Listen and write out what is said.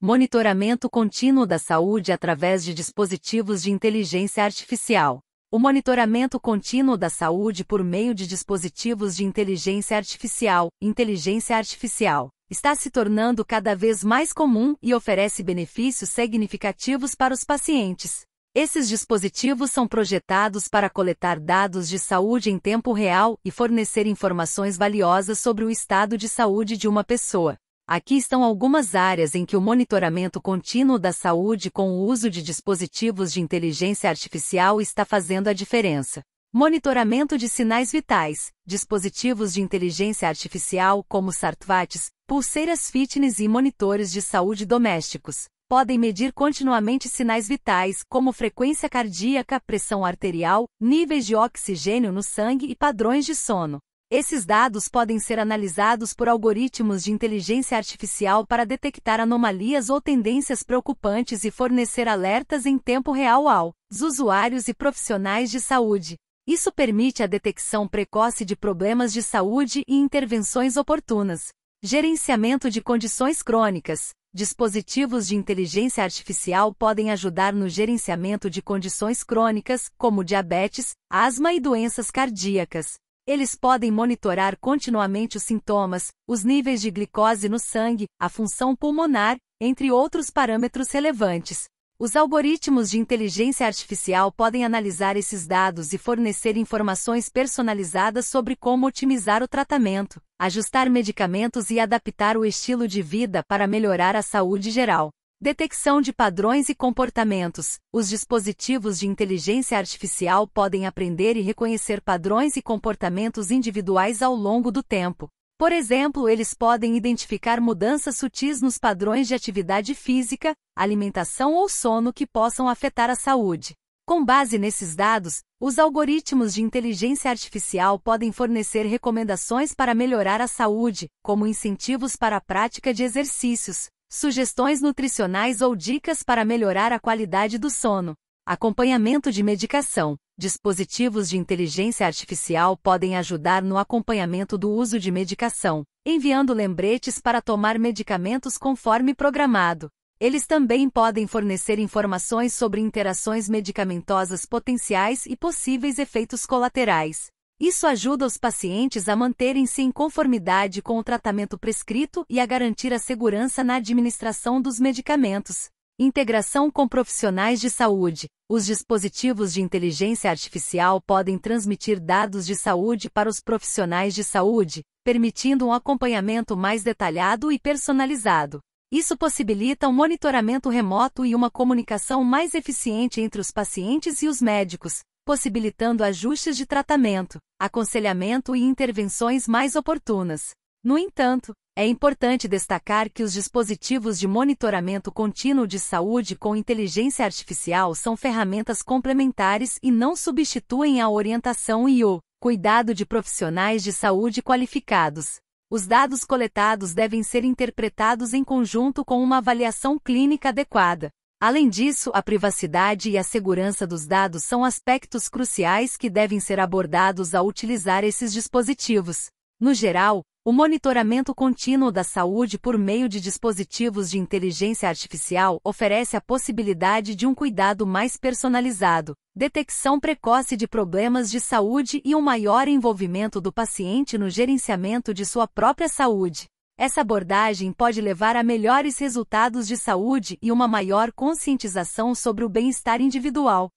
Monitoramento contínuo da saúde através de dispositivos de inteligência artificial. O monitoramento contínuo da saúde por meio de dispositivos de inteligência artificial, inteligência artificial, está se tornando cada vez mais comum e oferece benefícios significativos para os pacientes. Esses dispositivos são projetados para coletar dados de saúde em tempo real e fornecer informações valiosas sobre o estado de saúde de uma pessoa. Aqui estão algumas áreas em que o monitoramento contínuo da saúde com o uso de dispositivos de inteligência artificial está fazendo a diferença. Monitoramento de sinais vitais, dispositivos de inteligência artificial como smartwatches, pulseiras fitness e monitores de saúde domésticos podem medir continuamente sinais vitais como frequência cardíaca, pressão arterial, níveis de oxigênio no sangue e padrões de sono. Esses dados podem ser analisados por algoritmos de inteligência artificial para detectar anomalias ou tendências preocupantes e fornecer alertas em tempo real aos usuários e profissionais de saúde. Isso permite a detecção precoce de problemas de saúde e intervenções oportunas. Gerenciamento de condições crônicas. Dispositivos de inteligência artificial podem ajudar no gerenciamento de condições crônicas, como diabetes, asma e doenças cardíacas. Eles podem monitorar continuamente os sintomas, os níveis de glicose no sangue, a função pulmonar, entre outros parâmetros relevantes. Os algoritmos de inteligência artificial podem analisar esses dados e fornecer informações personalizadas sobre como otimizar o tratamento, ajustar medicamentos e adaptar o estilo de vida para melhorar a saúde geral. Detecção de padrões e comportamentos. Os dispositivos de inteligência artificial podem aprender e reconhecer padrões e comportamentos individuais ao longo do tempo. Por exemplo, eles podem identificar mudanças sutis nos padrões de atividade física, alimentação ou sono que possam afetar a saúde. Com base nesses dados, os algoritmos de inteligência artificial podem fornecer recomendações para melhorar a saúde, como incentivos para a prática de exercícios, sugestões nutricionais ou dicas para melhorar a qualidade do sono, acompanhamento de medicação. Dispositivos de inteligência artificial podem ajudar no acompanhamento do uso de medicação, enviando lembretes para tomar medicamentos conforme programado. Eles também podem fornecer informações sobre interações medicamentosas potenciais e possíveis efeitos colaterais. Isso ajuda os pacientes a manterem-se em conformidade com o tratamento prescrito e a garantir a segurança na administração dos medicamentos. Integração com profissionais de saúde. Os dispositivos de inteligência artificial podem transmitir dados de saúde para os profissionais de saúde, permitindo um acompanhamento mais detalhado e personalizado. Isso possibilita um monitoramento remoto e uma comunicação mais eficiente entre os pacientes e os médicos, possibilitando ajustes de tratamento, aconselhamento e intervenções mais oportunas. No entanto, é importante destacar que os dispositivos de monitoramento contínuo de saúde com inteligência artificial são ferramentas complementares e não substituem a orientação e o cuidado de profissionais de saúde qualificados. Os dados coletados devem ser interpretados em conjunto com uma avaliação clínica adequada, Além disso, a privacidade e a segurança dos dados são aspectos cruciais que devem ser abordados ao utilizar esses dispositivos. No geral, o monitoramento contínuo da saúde por meio de dispositivos de inteligência artificial oferece a possibilidade de um cuidado mais personalizado, detecção precoce de problemas de saúde e um maior envolvimento do paciente no gerenciamento de sua própria saúde. Essa abordagem pode levar a melhores resultados de saúde e uma maior conscientização sobre o bem-estar individual.